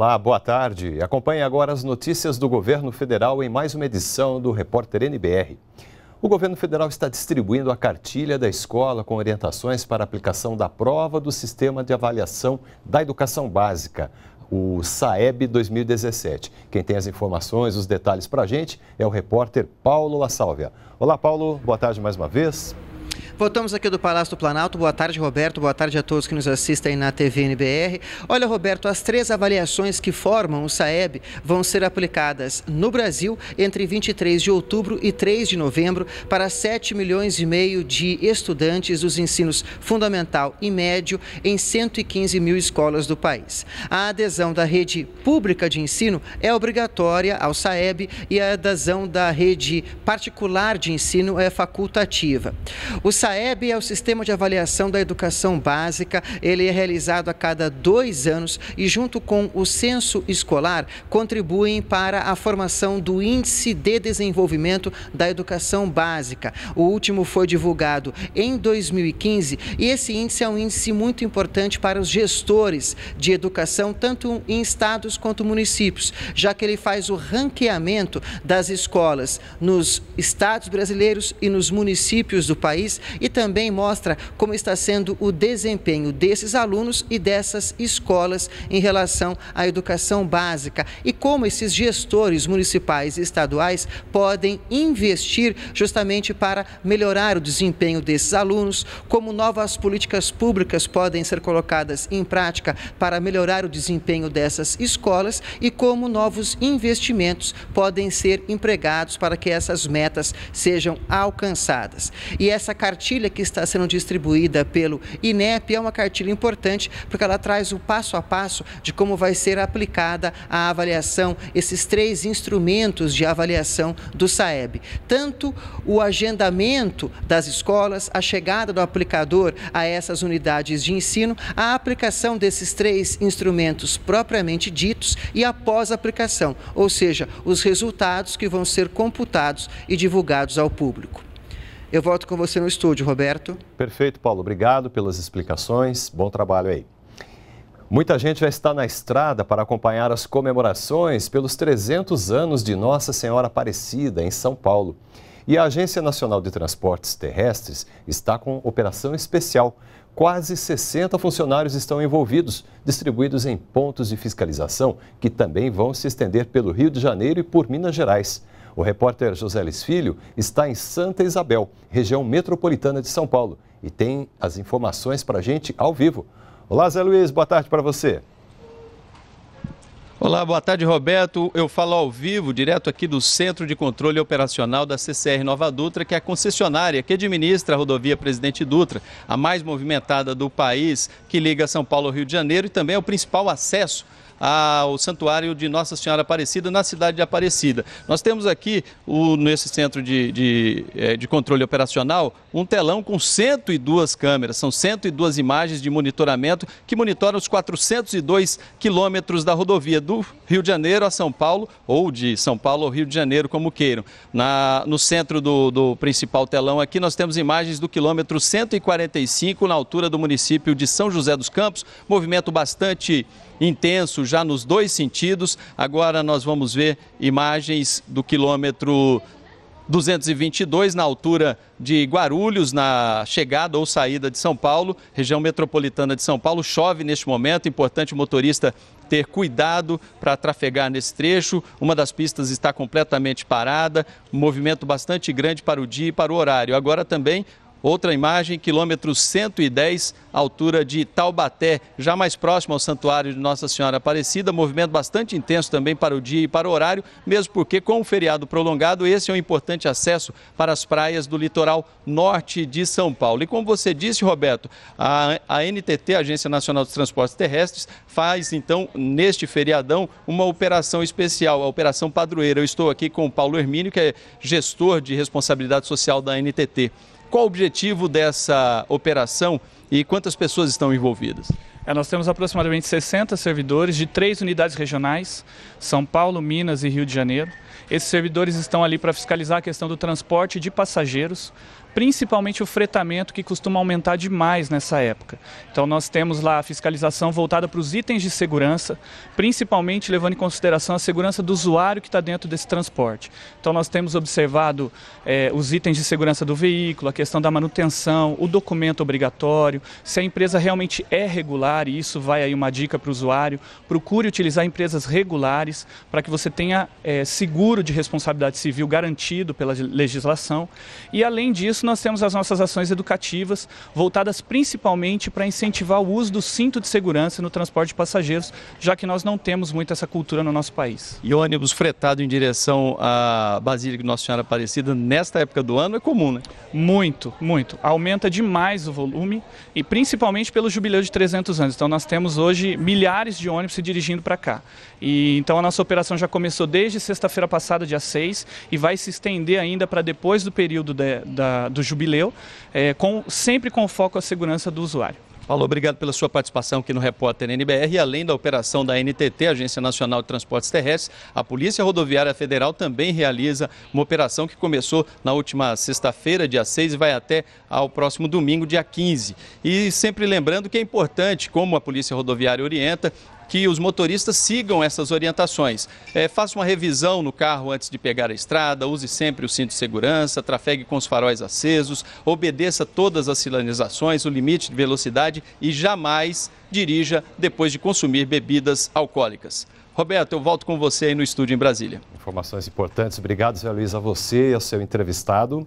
Olá, boa tarde. Acompanhe agora as notícias do governo federal em mais uma edição do Repórter NBR. O governo federal está distribuindo a cartilha da escola com orientações para aplicação da prova do Sistema de Avaliação da Educação Básica, o SAEB 2017. Quem tem as informações, os detalhes para a gente é o repórter Paulo La Sálvia. Olá, Paulo. Boa tarde mais uma vez. Voltamos aqui do Palácio do Planalto. Boa tarde, Roberto. Boa tarde a todos que nos assistem na TV NBR. Olha, Roberto, as três avaliações que formam o SAEB vão ser aplicadas no Brasil entre 23 de outubro e 3 de novembro para 7 milhões e meio de estudantes dos ensinos fundamental e médio em 115 mil escolas do país. A adesão da rede pública de ensino é obrigatória ao SAEB e a adesão da rede particular de ensino é facultativa. O SAEB SAEB é o Sistema de Avaliação da Educação Básica. Ele é realizado a cada dois anos e, junto com o Censo Escolar, contribuem para a formação do Índice de Desenvolvimento da Educação Básica. O último foi divulgado em 2015 e esse índice é um índice muito importante para os gestores de educação, tanto em estados quanto municípios, já que ele faz o ranqueamento das escolas nos estados brasileiros e nos municípios do país e também mostra como está sendo o desempenho desses alunos e dessas escolas em relação à educação básica e como esses gestores municipais e estaduais podem investir justamente para melhorar o desempenho desses alunos, como novas políticas públicas podem ser colocadas em prática para melhorar o desempenho dessas escolas e como novos investimentos podem ser empregados para que essas metas sejam alcançadas. E essa cartilha cartilha que está sendo distribuída pelo INEP é uma cartilha importante, porque ela traz o passo a passo de como vai ser aplicada a avaliação, esses três instrumentos de avaliação do SAEB. Tanto o agendamento das escolas, a chegada do aplicador a essas unidades de ensino, a aplicação desses três instrumentos propriamente ditos e após aplicação, ou seja, os resultados que vão ser computados e divulgados ao público. Eu volto com você no estúdio, Roberto. Perfeito, Paulo. Obrigado pelas explicações. Bom trabalho aí. Muita gente já está na estrada para acompanhar as comemorações pelos 300 anos de Nossa Senhora Aparecida, em São Paulo. E a Agência Nacional de Transportes Terrestres está com operação especial. Quase 60 funcionários estão envolvidos, distribuídos em pontos de fiscalização que também vão se estender pelo Rio de Janeiro e por Minas Gerais. O repórter José Lis Filho está em Santa Isabel, região metropolitana de São Paulo, e tem as informações para a gente ao vivo. Olá, Zé Luiz, boa tarde para você. Olá, boa tarde, Roberto. Eu falo ao vivo, direto aqui do Centro de Controle Operacional da CCR Nova Dutra, que é a concessionária que administra a rodovia Presidente Dutra, a mais movimentada do país, que liga São Paulo ao Rio de Janeiro e também é o principal acesso ao Santuário de Nossa Senhora Aparecida, na cidade de Aparecida. Nós temos aqui, o, nesse centro de, de, é, de controle operacional, um telão com 102 câmeras, são 102 imagens de monitoramento que monitoram os 402 quilômetros da rodovia do Rio de Janeiro a São Paulo, ou de São Paulo ao Rio de Janeiro, como queiram. Na, no centro do, do principal telão aqui, nós temos imagens do quilômetro 145, na altura do município de São José dos Campos, movimento bastante intenso, já nos dois sentidos. Agora nós vamos ver imagens do quilômetro 222 na altura de Guarulhos, na chegada ou saída de São Paulo, região metropolitana de São Paulo. Chove neste momento, importante o motorista ter cuidado para trafegar nesse trecho. Uma das pistas está completamente parada, movimento bastante grande para o dia e para o horário. Agora também Outra imagem, quilômetro 110, altura de Taubaté, já mais próximo ao Santuário de Nossa Senhora Aparecida. Movimento bastante intenso também para o dia e para o horário, mesmo porque, com o feriado prolongado, esse é um importante acesso para as praias do litoral norte de São Paulo. E como você disse, Roberto, a, a NTT, Agência Nacional dos Transportes Terrestres, faz então, neste feriadão, uma operação especial, a Operação Padroeira. Eu estou aqui com o Paulo Hermínio, que é gestor de responsabilidade social da NTT. Qual o objetivo dessa operação e quantas pessoas estão envolvidas? É, nós temos aproximadamente 60 servidores de três unidades regionais: São Paulo, Minas e Rio de Janeiro. Esses servidores estão ali para fiscalizar a questão do transporte de passageiros principalmente o fretamento que costuma aumentar demais nessa época. Então nós temos lá a fiscalização voltada para os itens de segurança, principalmente levando em consideração a segurança do usuário que está dentro desse transporte. Então nós temos observado eh, os itens de segurança do veículo, a questão da manutenção, o documento obrigatório, se a empresa realmente é regular, e isso vai aí uma dica para o usuário, procure utilizar empresas regulares para que você tenha eh, seguro de responsabilidade civil garantido pela legislação. E além disso, isso, nós temos as nossas ações educativas, voltadas principalmente para incentivar o uso do cinto de segurança no transporte de passageiros, já que nós não temos muito essa cultura no nosso país. E ônibus fretado em direção à Basílica Nossa Senhora Aparecida, nesta época do ano, é comum, né? Muito, muito. Aumenta demais o volume, e principalmente pelo jubileu de 300 anos. Então, nós temos hoje milhares de ônibus se dirigindo para cá. E, então, a nossa operação já começou desde sexta-feira passada, dia 6, e vai se estender ainda para depois do período da do jubileu, é, com, sempre com foco à segurança do usuário. Paulo, obrigado pela sua participação aqui no Repórter NBR. E além da operação da NTT, Agência Nacional de Transportes Terrestres, a Polícia Rodoviária Federal também realiza uma operação que começou na última sexta-feira, dia 6, e vai até ao próximo domingo, dia 15. E sempre lembrando que é importante, como a Polícia Rodoviária orienta, que os motoristas sigam essas orientações. É, faça uma revisão no carro antes de pegar a estrada, use sempre o cinto de segurança, trafegue com os faróis acesos, obedeça todas as sinalizações, o limite de velocidade e jamais dirija depois de consumir bebidas alcoólicas. Roberto, eu volto com você aí no estúdio em Brasília. Informações importantes. Obrigado, Zé Luiz, a você e ao seu entrevistado.